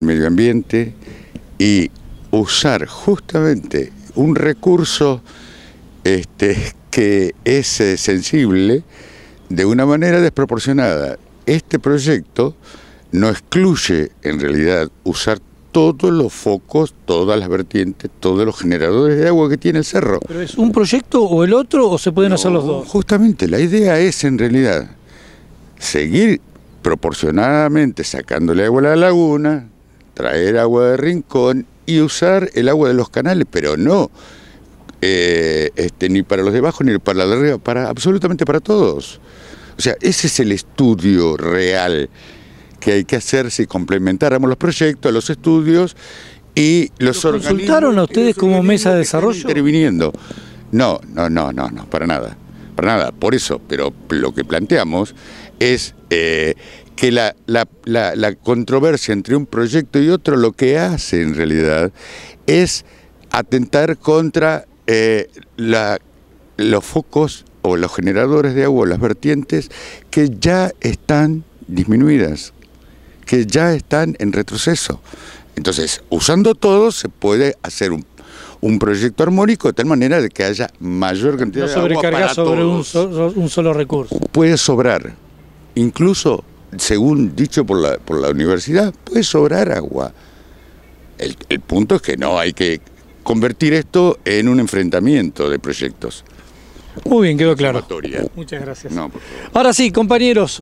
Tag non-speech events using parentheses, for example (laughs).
medio ambiente y usar justamente un recurso este, (laughs) que es eh, sensible de una manera desproporcionada. Este proyecto no excluye en realidad usar todos los focos, todas las vertientes, todos los generadores de agua que tiene el cerro. ¿Pero es un proyecto o el otro o se pueden hacer los dos? Justamente, la idea es en realidad seguir proporcionadamente sacándole agua a la laguna, traer agua de rincón y usar el agua de los canales, pero no eh, este, ni para los de abajo ni para los de arriba, para absolutamente para todos. O sea, ese es el estudio real que hay que hacer si complementáramos los proyectos, los estudios y los, ¿Los consultaron a ustedes como mesa de desarrollo? Interviniendo. No, no, no, no, no, para nada. Para nada, por eso, pero lo que planteamos es eh, que la, controversia entre un proyecto y otro lo que hace en realidad es atentar contra eh, los focos o los generadores de agua, las vertientes que ya están disminuidas, que ya están en retroceso. Entonces, usando todo se puede hacer un, proyecto armónico de tal manera de que haya mayor cantidad de agua para sobre un, un solo recurso. Puede sobrar, incluso según dicho por la, por la universidad, puede sobrar agua. El, punto es que no, hay que convertir esto en un enfrentamiento de proyectos. Muy bien, quedó claro. Muchas gracias. Ahora sí, compañeros.